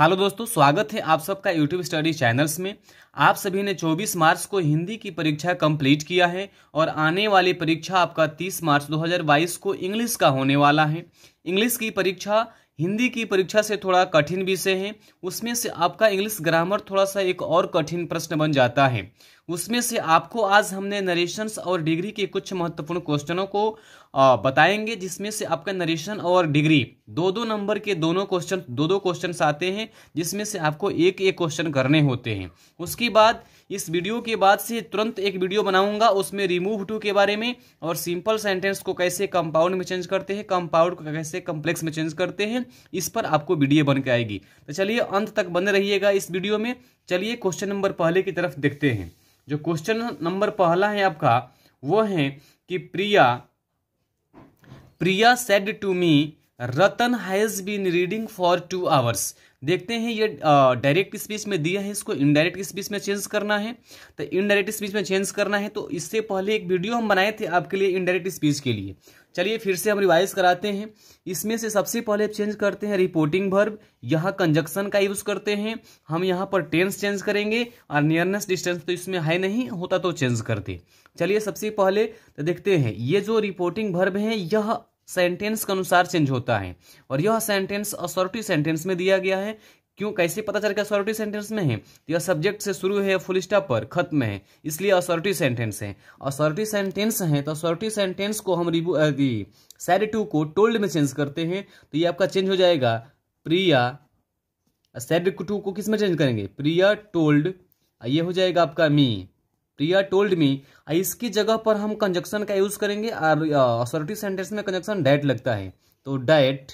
hello दोस्तों स्वागत है आप सबका यूट्यूब स्टडी चैनल्स में आप सभी ने 24 मार्च को हिंदी की परीक्षा कंप्लीट किया है और आने वाली परीक्षा आपका 30 मार्च 2022 को इंग्लिश का होने वाला है इंग्लिश की परीक्षा हिंदी की परीक्षा से थोड़ा कठिन विषय है उसमें से आपका इंग्लिश ग्रामर थोड़ा सा एक और कठिन प्रश्न बन जाता है उसमें से आपको आज हमने नरेशंस और डिग्री के कुछ महत्वपूर्ण क्वेश्चनों को बताएंगे जिसमें से आपका नरेशन और डिग्री दो दो नंबर के दोनों क्वेश्चन दो दो क्वेश्चन आते हैं जिसमें से आपको एक एक क्वेश्चन करने होते हैं उसके बाद इस वीडियो के बाद से तुरंत एक वीडियो बनाऊंगा उसमें रिमूव टू के बारे में और सिंपल सेंटेंस को कैसे कंपाउंड में चेंज करते हैं कंपाउंड को कैसे कम्प्लेक्स में चेंज करते हैं इस पर आपको वीडियो बन के आएगी तो चलिए अंत तक बने रहिएगा इस वीडियो में चलिए क्वेश्चन नंबर पहले की तरफ देखते हैं जो क्वेश्चन नंबर पहला है आपका वो है कि Priya Priya said to me Ratan has been reading for two hours देखते हैं ये डायरेक्ट स्पीच में दिया है इसको इनडायरेक्ट स्पीच में चेंज करना है तो इनडायरेक्ट स्पीच में चेंज करना है तो इससे पहले एक वीडियो हम बनाए थे आपके लिए इनडायरेक्ट स्पीच के लिए चलिए फिर से हम रिवाइज कराते हैं इसमें से सबसे पहले चेंज करते हैं रिपोर्टिंग भर्ब यहाँ कंजक्शन का यूज़ करते हैं हम यहाँ पर टेंस चेंज करेंगे और नियरनेस डिस्टेंस तो इसमें हाई नहीं होता तो चेंज करते चलिए सबसे पहले तो देखते हैं ये जो रिपोर्टिंग वर्ब है यह सेंटेंस के अनुसार चेंज होता है और यह सेंटेंस असोरिटी सेंटेंस में दिया गया है क्यों कैसे पता चल कि असोरिटी सेंटेंस में है तो यह सब्जेक्ट से शुरू है फुल स्टॉप पर खत्म है इसलिए असोरिटी सेंटेंस है असोरिटी सेंटेंस है तो असोरिटी सेंटेंस को हम रिव्यू सैड टू को टोल्ड में चेंज करते हैं तो ये आपका चेंज हो जाएगा प्रिया सैड टू को किस में चेंज करेंगे प्रिया टोल्ड ये हो जाएगा आपका मी प्रिया टोल्ड मी इसकी जगह पर हम कंजक्शन का यूज करेंगे और असोरिटी सेंटेंस में कंजक्शन डायट लगता है तो डायट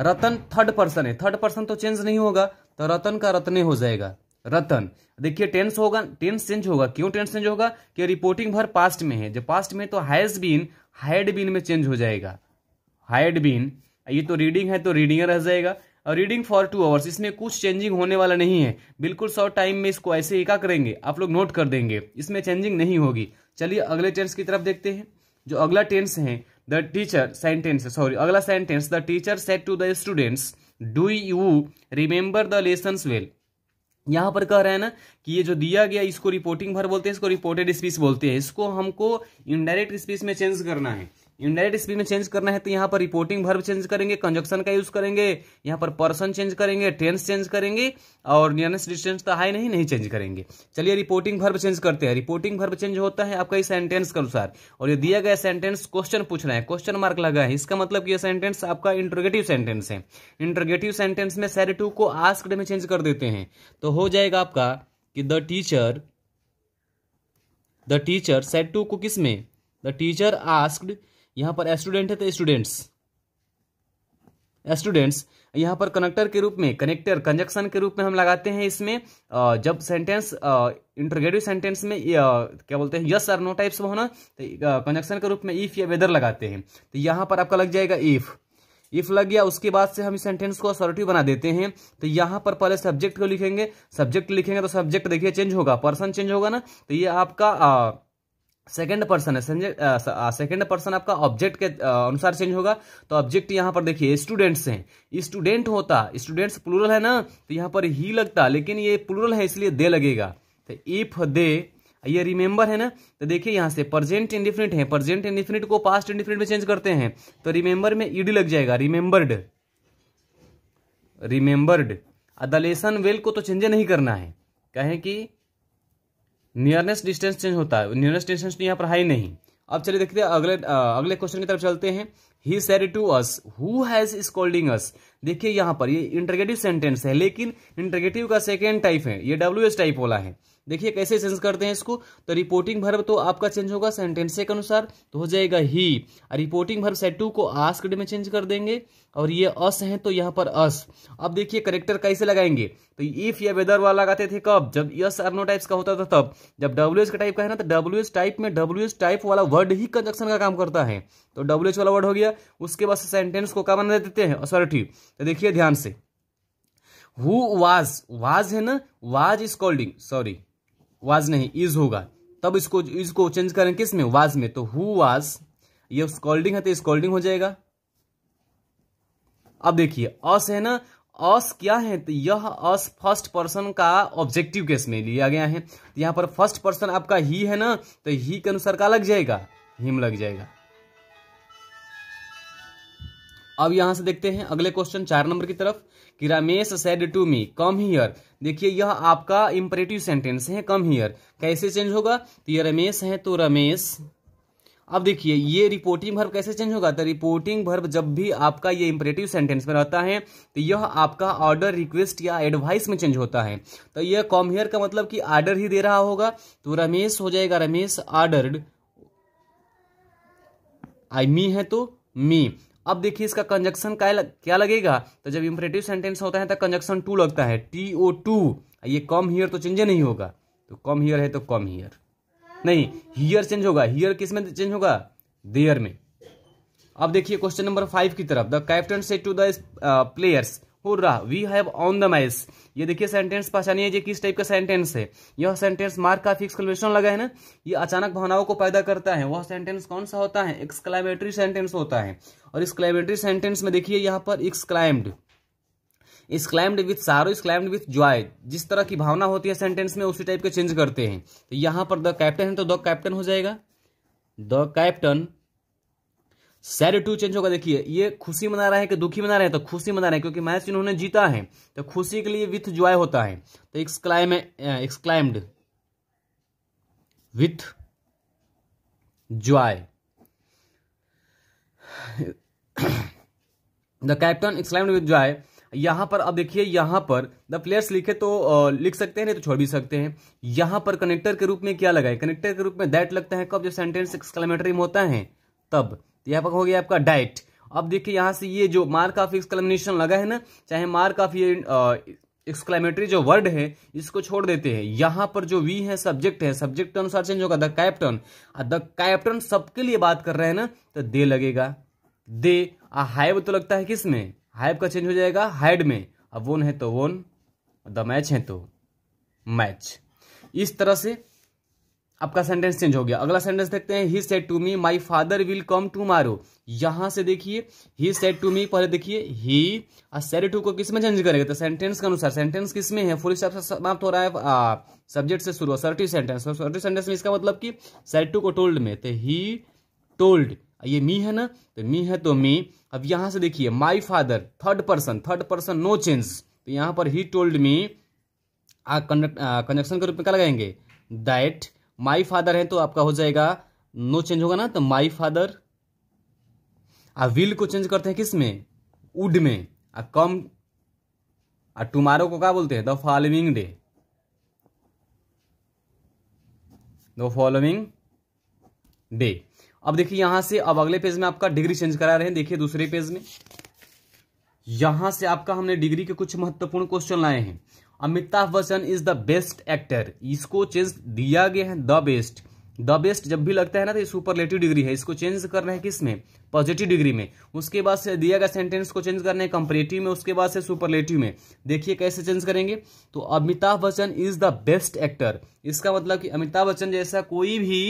रतन थर्ड पर्सन है थर्ड पर्सन तो चेंज नहीं होगा तो रतन का रत्ने हो जाएगा रतन देखिए टेंस होगा टेंस चेंज होगा क्यों टेंस चेंज होगा कि रिपोर्टिंग भर पास्ट में है जब पास्ट में तो हैज बीन हाइड बीन में चेंज हो जाएगा हाइड बीन ये तो रीडिंग है तो रीडिंग रह जाएगा और रीडिंग फॉर टू आवर्स इसमें कुछ चेंजिंग होने वाला नहीं है बिल्कुल शॉर्ट टाइम में इसको ऐसे ही क्या करेंगे आप लोग नोट कर देंगे इसमें चेंजिंग नहीं होगी चलिए अगले टेंस की तरफ देखते हैं जो अगला टेंस है द टीचर सेंटेंस सॉरी अगला sentence the teacher said to the students do you remember the lesson well यहाँ पर कह रहे हैं ना कि ये जो दिया गया इसको रिपोर्टिंग भर बोलते हैं इसको रिपोर्टेड स्पीच बोलते हैं इसको हमको इनडायरेक्ट स्पीच में चेंज करना है यूनाइटेड स्पीड में चेंज करना है तो यहाँ पर रिपोर्टिंग भर्व चेंज करेंगे कंजक्शन का यूज करेंगे यहाँ पर पर्सन चेंज करेंगे टेंस चेंज करेंगे और नियरेस्ट डिस्टेंस तो हाई नहीं नहीं चेंज करेंगे चलिए रिपोर्टिंग भर्व चेंज करते हैं रिपोर्टिंग भर्व चेंज होता है आपका इस सेंटेंस के अनुसार और ये दिया गया सेंटेंस क्वेश्चन पूछ पूछना है क्वेश्चन मार्क लगा है इसका मतलब कि यह सेंटेंस आपका इंटरगेटिव सेंटेंस है इंटरगेटिव सेंटेंस में सैर टू को आस्कड में चेंज कर देते हैं तो हो जाएगा आपका कि the teacher the teacher said to को किस में द टीचर आस्क्ड यहां पर स्टूडेंट है तो स्टूडेंट्स स्टूडेंट्स यहां पर कनेक्टर के रूप में कनेक्टर कंजक्शन के रूप में हम लगाते हैं इसमें जब सेंटेंस इंटरगेटिव सेंटेंस में क्या बोलते हैं यस आर नो टाइप्स होना तो कंजक्शन के रूप में इफ या वेदर लगाते हैं तो यहां पर आपका लग जाएगा इफ़ इफ लग गया उसके बाद से हम इस सेंटेंस को असॉर्टिव बना देते हैं तो यहां पर पहले सब्जेक्ट को लिखेंगे सब्जेक्ट लिखेंगे तो सब्जेक्ट देखिए चेंज होगा पर्सन चेंज होगा ना तो ये आपका आ, सेकेंड पर्सन है सेकेंड पर्सन आपका ऑब्जेक्ट के अनुसार चेंज होगा तो ऑब्जेक्ट यहाँ पर देखिए स्टूडेंट्स हैं स्टूडेंट होता स्टूडेंट्स प्लूरल है ना तो यहाँ पर ही लगता लेकिन ये प्लूरल है इसलिए दे लगेगा तो इफ दे ये रिमेंबर है ना तो देखिए यहाँ से प्रजेंट इंडिफिनिट है प्रजेंट इंडिफिनिट को पास्ट इंडिफिनिट में चेंज करते हैं तो रिमेंबर में ईडी लग जाएगा रिमेंबर्ड रिमेंबर्ड अदलेसन वेल को तो चेंज नहीं करना है कहें कि नियरनेस्ट डिस्टेंस चेंज होता है नियरनेस्ट डिस्टेंस तो यहाँ पर हाई नहीं अब चलिए देखते हैं अगले आ, अगले क्वेश्चन की तरफ चलते हैं he said to us who has scolding us देखिए यहाँ पर ये इंटरगेटिव सेंटेंस है लेकिन इंटरगेटिव का सेकेंड टाइप है ये डब्ल्यू एस टाइप वाला है देखिए कैसे चेंज करते हैं इसको तो रिपोर्टिंग भर्व तो आपका चेंज होगा सेंटेंस के अनुसार तो हो जाएगा ही रिपोर्टिंग भर्व सेट टू को आस्कड में चेंज कर देंगे और ये अस हैं तो यहाँ पर अस अब देखिए करेक्टर कैसे लगाएंगे तो इफ या वेदर वाला लगाते थे कब जब यस नो टाइप्स का होता था तब जब डब्ल्यू एच का टाइप का है ना तो डब्ल्यू एच टाइप में डब्ल्यू एच टाइप वाला वर्ड ही कंजक्शन का, का काम करता है तो डब्ल्यू एच वाला वर्ड हो गया उसके बाद सेंटेंस को क्या बना देते हैं अथॉरिटी तो देखिए ध्यान से हु वाज वाज है ना was is scolding sorry was नहीं इज होगा तब इसको इसको चेंज करें किस में वाज में तो हु वाज ये स्कॉल्डिंग है तो स्कॉल्डिंग हो जाएगा अब देखिए अस है ना अस क्या है तो यह अस फर्स्ट पर्सन का ऑब्जेक्टिव केस में लिया गया है यहां पर फर्स्ट पर्सन आपका ही है ना तो ही के अनुसार का लग जाएगा हिम लग जाएगा अब यहां से देखते हैं अगले क्वेश्चन चार नंबर की तरफ कि Ramesh said to me come here देखिए यह आपका इम्परेटिव सेंटेंस है कम हियर कैसे चेंज होगा तो ये रमेश है तो रमेश अब देखिए ये रिपोर्टिंग भर्व कैसे चेंज होगा तो रिपोर्टिंग भर्व जब भी आपका ये इंपरेटिव सेंटेंस में रहता है तो यह आपका ऑर्डर रिक्वेस्ट या एडवाइस में चेंज होता है तो यह कॉम हियर का मतलब कि आर्डर ही दे रहा होगा तो रमेश हो जाएगा रमेश ऑर्डर्ड आई मी है तो मी अब देखिए इसका कंजक्शन क्या लग, क्या लगेगा तो जब इम्परेटिव सेंटेंस होता है तो कंजक्शन टू लगता है टी ओ टू ये कम हियर तो चेंज नहीं होगा तो कम हियर है तो कम हियर नहीं हियर चेंज होगा हियर किस में चेंज होगा देयर में अब देखिए क्वेश्चन नंबर फाइव की तरफ the captain said to the players hurrah we have won the match ये देखिए सेंटेंस पहचानिए ये किस टाइप का सेंटेंस है यह सेंटेंस मार्क का फिक्स कलवेशन लगा है ना ये अचानक भावनाओं को पैदा करता है वह सेंटेंस कौन सा होता है एक्सक्लाइमेटरी सेंटेंस होता है और एक्सक्लाइमेटरी सेंटेंस में देखिए यहाँ पर एक्सक्लाइम्ड इसक्लाइम्ड विथ सारो इसक्लाइम्ड विथ जॉय जिस तरह की भावना होती है सेंटेंस में उसी टाइप के चेंज करते हैं तो यहाँ पर द कैप्टन है तो द कैप्टन हो जाएगा the captain said to change होगा देखिए ये खुशी मना रहा है कि दुखी मना रहे हैं तो खुशी मना रहे हैं क्योंकि मैच इन्होंने जीता है तो खुशी के लिए विथ ज्वाय होता है तो exclaim exclaimed with joy the captain exclaimed with joy यहां पर अब देखिए यहां पर द प्लेयर्स लिखे तो लिख सकते हैं नहीं तो छोड़ भी सकते हैं यहां पर कनेक्टर के रूप में क्या लगाए कनेक्टर के रूप में दैट लगता है कब जब सेंटेंस एक्सक्लेमेटरी में होता है तब यहाँ पर हो गया आपका डाइट अब देखिए यहाँ से ये जो मार्क ऑफ एक्सक्लेमिनेशन लगा है ना चाहे मार्क ऑफ ये एक्सक्लेमेटरी जो वर्ड है इसको छोड़ देते हैं यहाँ पर जो वी है सब्जेक्ट है सब्जेक्ट के अनुसार चेंज होगा द कैप्टन द कैप्टन सबके लिए बात कर रहे हैं ना तो दे लगेगा दे आ हाइव तो लगता है किस में हाइव का चेंज हो जाएगा हाइड में अब वोन है तो वोन द मैच है तो मैच इस तरह से आपका सेंटेंस चेंज हो गया अगला सेंटेंस देखते हैं he said to me my father will come tomorrow यहां से देखिए ही सेट टू मी पहले देखिए ही सेट टू को किसमें चेंज करेगा तो सेंटेंस के अनुसार सेंटेंस किस में है फुल स्टॉप से समाप्त हो रहा है सब्जेक्ट से शुरू सर्टी सेंटेंस सर्टी सेंटेंस में इसका मतलब कि सेट टू को टोल्ड में तो ही टोल्ड ये मी है ना तो मी है तो मी अब यहां से देखिए my father third person third person no change तो यहां पर ही टोल्ड मी कंजक्शन के रूप में क्या लगाएंगे दैट माई फादर है तो आपका हो जाएगा नो चेंज होगा ना तो माई फादर आ विल को चेंज करते हैं किस में उड में आ कम आ टुमारो को क्या बोलते हैं the following day the following day अब देखिए यहां से अब अगले पेज में आपका डिग्री चेंज करा रहे हैं देखिए दूसरे पेज में यहां से आपका हमने डिग्री के कुछ महत्वपूर्ण क्वेश्चन लाए हैं Amitabh Bachchan is the best actor इसको चेंज दिया गया है द बेस्ट द बेस्ट जब भी लगता है ना तो सुपर लेटिव डिग्री है इसको चेंज करना है किस में पॉजिटिव डिग्री में उसके बाद से दिया गया सेंटेंस को चेंज करना है कंपरेटिव में उसके बाद से लेटिव में देखिए कैसे चेंज करेंगे तो Amitabh Bachchan is the best actor इसका मतलब कि अमिताभ बच्चन जैसा कोई भी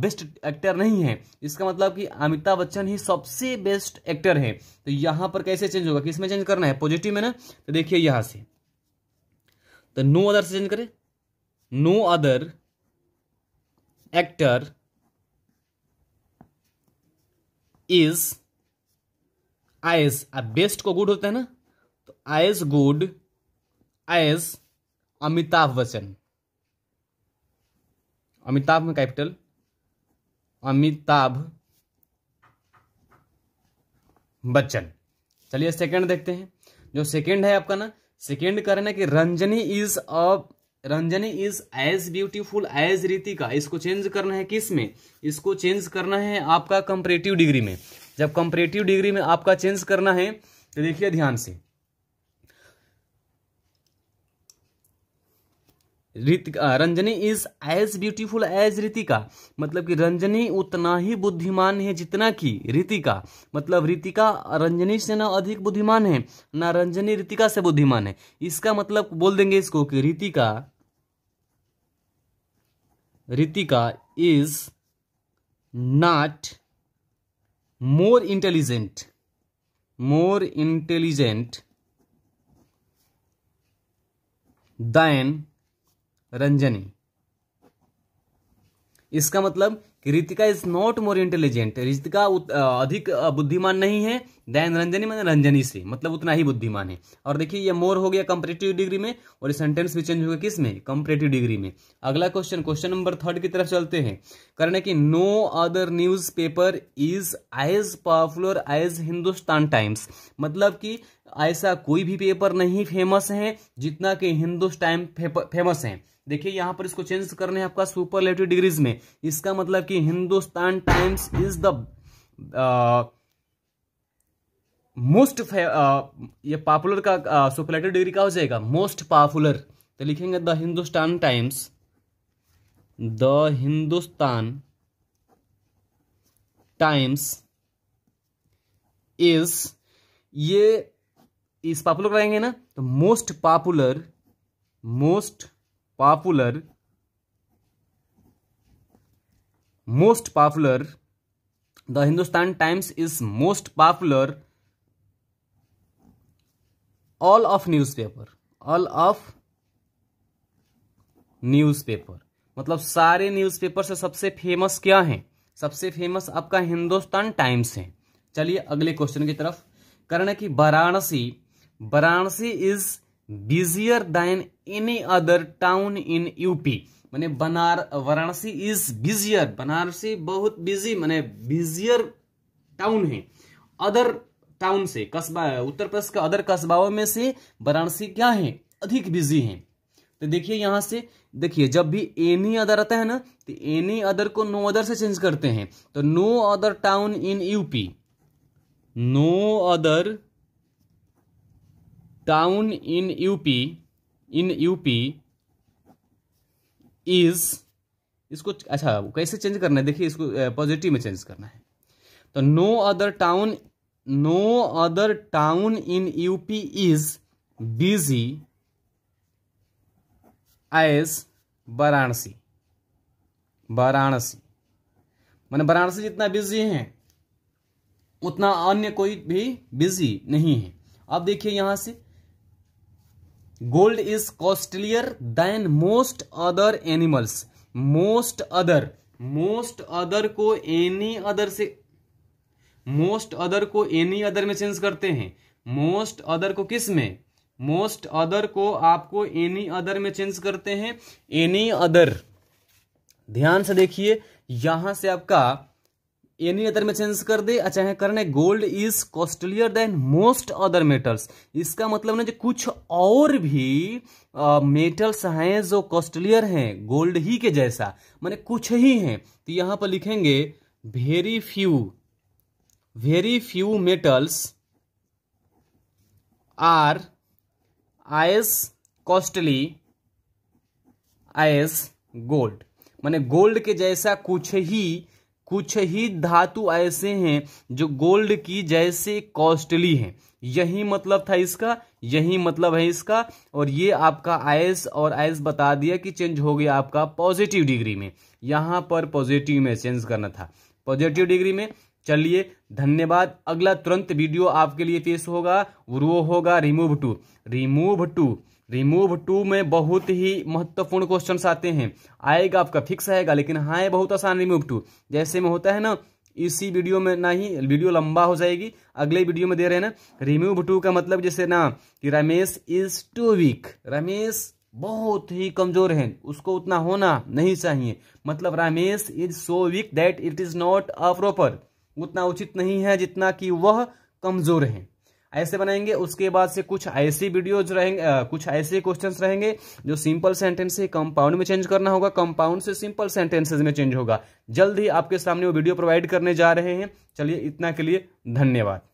बेस्ट एक्टर नहीं है इसका मतलब कि अमिताभ बच्चन ही सबसे बेस्ट एक्टर है तो यहाँ पर कैसे चेंज होगा किस में चेंज करना है पॉजिटिव में ना तो देखिए यहाँ से तो नो अदर से चेंज करें no other actor is as अब बेस्ट को गुड होता है ना तो as good as Amitabh Bachchan Amitabh में कैपिटल अमिताभ बच्चन चलिए सेकंड देखते हैं जो सेकंड है आपका ना सेकेंड कह रहे कि Ranjani is a Ranjani is as beautiful as Ritika इसको चेंज करना है किस में इसको चेंज करना है आपका कंपरेटिव डिग्री में जब कंपरेटिव डिग्री में आपका चेंज करना है तो देखिए ध्यान से Ritika Ranjani is as beautiful as Ritika मतलब कि रंजनी उतना ही बुद्धिमान है जितना कि रितिका मतलब रितिका रंजनी से ना अधिक बुद्धिमान है ना रंजनी रितिका से बुद्धिमान है इसका मतलब बोल देंगे इसको कि Ritika Ritika is not more intelligent more intelligent than Ranjani इसका मतलब कि Ritika is not more intelligent Ritika अधिक बुद्धिमान नहीं है दैन रंजनी मैंने रंजनी से मतलब उतना ही बुद्धिमान है और देखिए ये मोर हो गया कंपरेटिव डिग्री में और ये सेंटेंस भी चेंज हो गया किस में कंपरेटिव डिग्री में अगला क्वेश्चन क्वेश्चन नंबर थर्ड की तरफ चलते हैं करने की no other newspaper is as popular as Hindustan Times मतलब कि ऐसा कोई भी पेपर नहीं फेमस है जितना कि हिंदुस्तान फेमस है देखिए यहाँ पर इसको चेंज करने है आपका सुपरलेटिव डिग्रीज में इसका मतलब कि Hindustan Times is the most ये पॉपुलर का सुपरलेटिव डिग्री का हो जाएगा मोस्ट पॉपुलर तो लिखेंगे the Hindustan Times the Hindustan Times is ये इस पॉपुलर रहेंगे ना तो most popular most popular most popular the Hindustan Times is most popular newspaper all of newspaper मतलब सारे न्यूज़पेपर से सबसे फेमस क्या है सबसे फेमस आपका हिंदुस्तान टाइम्स है चलिए अगले क्वेश्चन की तरफ है की Varanasi Varanasi is busier than any other town in UP मैंने बनार वाराणसी इज बिजियर बनारसी बहुत बिजी मैंने बिजियर टाउन है अदर टाउन से कस्बा उत्तर प्रदेश के अदर कस्बाओं में से वाराणसी क्या है अधिक बिजी है तो देखिए यहाँ से देखिए जब भी एनी अदर आता है ना तो एनी अदर को नो अदर से चेंज करते हैं तो no other town in UP no other town in UP in UP is इसको अच्छा कैसे चेंज करना है देखिए इसको पॉजिटिव में चेंज करना है तो no other town no other town in UP is busy as Varanasi Varanasi मैंने वाराणसी जितना बिजी है उतना अन्य कोई भी बिजी नहीं है अब देखिए यहां से gold is costlier than most other animals most other most other को एनी अदर से मोस्ट अदर को एनी अदर में चेंज करते हैं मोस्ट अदर को किस में मोस्ट अदर को आपको एनी अदर में चेंज करते हैं एनी अदर ध्यान से देखिए यहां से आपका एनी अदर में चेंज कर दे अच्छा, है करने gold is costlier than most other metals इसका मतलब ना जो कुछ और भी मेटल्स हैं जो कॉस्टलियर हैं गोल्ड ही के जैसा माने कुछ ही हैं तो यहां पर लिखेंगे very few very few metals are as costly as gold माने गोल्ड के जैसा कुछ ही कुछ ही धातु ऐसे हैं जो गोल्ड की जैसे कॉस्टली हैं यही मतलब था इसका यही मतलब है इसका और ये आपका आयस और आयस बता दिया कि चेंज हो गया आपका पॉजिटिव डिग्री में यहां पर पॉजिटिव में चेंज करना था पॉजिटिव डिग्री में चलिए धन्यवाद अगला तुरंत वीडियो आपके लिए पेश होगा वो होगा remove too remove too remove too में बहुत ही महत्वपूर्ण क्वेश्चन आते हैं आएगा आपका फिक्स आएगा लेकिन हाँ बहुत आसान रिमूव टू जैसे में होता है ना इसी वीडियो में ना ही वीडियो लंबा हो जाएगी अगले वीडियो में दे रहे हैं ना रिमूव टू का मतलब जैसे ना कि रमेश इज टू वीक रमेश बहुत ही कमजोर है उसको उतना होना नहीं चाहिए मतलब Ramesh is so weak that it is not a proper उतना उचित नहीं है जितना कि वह कमजोर हैं ऐसे बनाएंगे उसके बाद से कुछ ऐसी वीडियोज रहेंगे कुछ ऐसे क्वेश्चंस रहेंगे जो सिंपल सेंटेंस से कंपाउंड में चेंज करना होगा कंपाउंड से सिंपल सेंटेंसेज में चेंज होगा जल्द ही आपके सामने वो वीडियो प्रोवाइड करने जा रहे हैं चलिए इतना के लिए धन्यवाद